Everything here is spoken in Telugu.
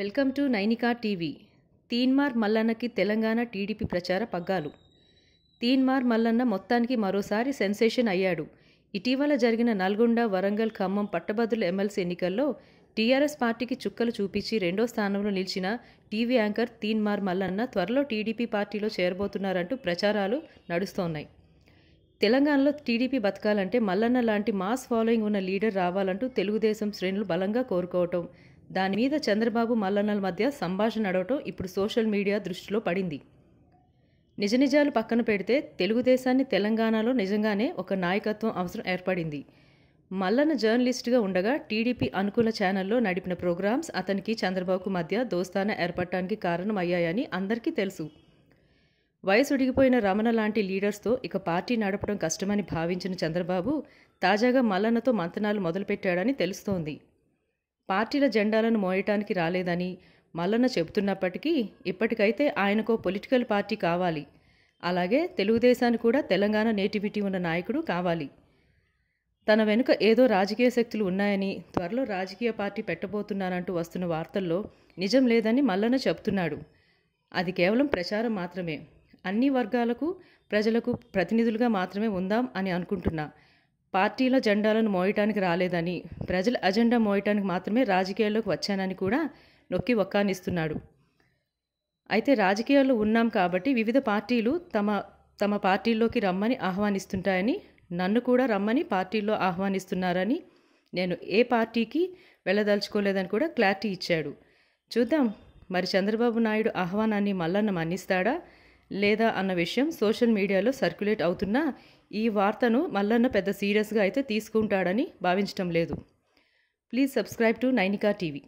welcome to Nainika TV Teenmaar మల్లన్నకి తెలంగాణ టీడీపీ ప్రచార పగ్గాలు తీన్మార్ మల్లన్న మొత్తానికి మరోసారి సెన్సేషన్ అయ్యాడు ఇటీవల జరిగిన నల్గొండ వరంగల్ ఖమ్మం పట్టభద్రుల ఎమ్మెల్సీ ఎన్నికల్లో టీఆర్ఎస్ పార్టీకి చుక్కలు చూపించి రెండో స్థానంలో నిలిచిన టీవీ యాంకర్ తీన్మార్ మల్లన్న త్వరలో టీడీపీ పార్టీలో చేరబోతున్నారంటూ ప్రచారాలు నడుస్తోన్నాయి తెలంగాణలో టీడీపీ బతకాలంటే మల్లన్న లాంటి మాస్ ఫాలోయింగ్ ఉన్న లీడర్ రావాలంటూ తెలుగుదేశం శ్రేణులు బలంగా కోరుకోవటం దాని మీద చంద్రబాబు మల్లన్నల మధ్య సంభాషణ నడవటం ఇప్పుడు సోషల్ మీడియా దృష్టిలో పడింది నిజ నిజాలు పక్కన పెడితే తెలుగుదేశాన్ని తెలంగాణలో నిజంగానే ఒక నాయకత్వం అవసరం ఏర్పడింది మల్లన్న జర్నలిస్ట్గా ఉండగా టీడీపీ అనుకూల ఛానల్లో నడిపిన ప్రోగ్రామ్స్ అతనికి చంద్రబాబుకు మధ్య దోస్తాన ఏర్పడటానికి కారణమయ్యాయని అందరికీ తెలుసు వయసు ఉడిగిపోయిన రమణ లాంటి లీడర్స్తో ఇక పార్టీ నడపడం కష్టమని భావించిన చంద్రబాబు తాజాగా మల్లన్నతో మంతనాలు మొదలుపెట్టాడని తెలుస్తోంది పార్టీల జెండాలను మోయటానికి రాలేదని మల్లన్న చెబుతున్నప్పటికీ ఇప్పటికైతే ఆయనకో పొలిటికల్ పార్టీ కావాలి అలాగే తెలుగుదేశాన్ని కూడా తెలంగాణ నేటివిటీ ఉన్న నాయకుడు కావాలి తన వెనుక ఏదో రాజకీయ శక్తులు ఉన్నాయని త్వరలో రాజకీయ పార్టీ పెట్టబోతున్నానంటూ వస్తున్న వార్తల్లో నిజం లేదని మల్లన్న చెబుతున్నాడు అది కేవలం ప్రచారం మాత్రమే అన్ని వర్గాలకు ప్రజలకు ప్రతినిధులుగా మాత్రమే ఉందాం అని అనుకుంటున్నా పార్టీలో జెండాలను మోయటానికి రాలేదని ప్రజల అజెండా మోయటానికి మాత్రమే రాజకీయాల్లోకి వచ్చానని కూడా నొక్కి ఒక్కానిస్తున్నాడు అయితే రాజకీయాల్లో ఉన్నాం కాబట్టి వివిధ పార్టీలు తమ తమ పార్టీల్లోకి రమ్మని ఆహ్వానిస్తుంటాయని నన్ను కూడా రమ్మని పార్టీల్లో ఆహ్వానిస్తున్నారని నేను ఏ పార్టీకి వెళ్ళదలుచుకోలేదని కూడా క్లారిటీ ఇచ్చాడు చూద్దాం మరి చంద్రబాబు నాయుడు ఆహ్వానాన్ని మల్లన్న మన్నిస్తాడా లేదా అన్న విషయం సోషల్ మీడియాలో సర్క్యులేట్ అవుతున్నా ఈ వార్తను మల్లన్న పెద్ద సీరియస్గా అయితే తీసుకుంటాడని భావించటం లేదు please subscribe to Nainika TV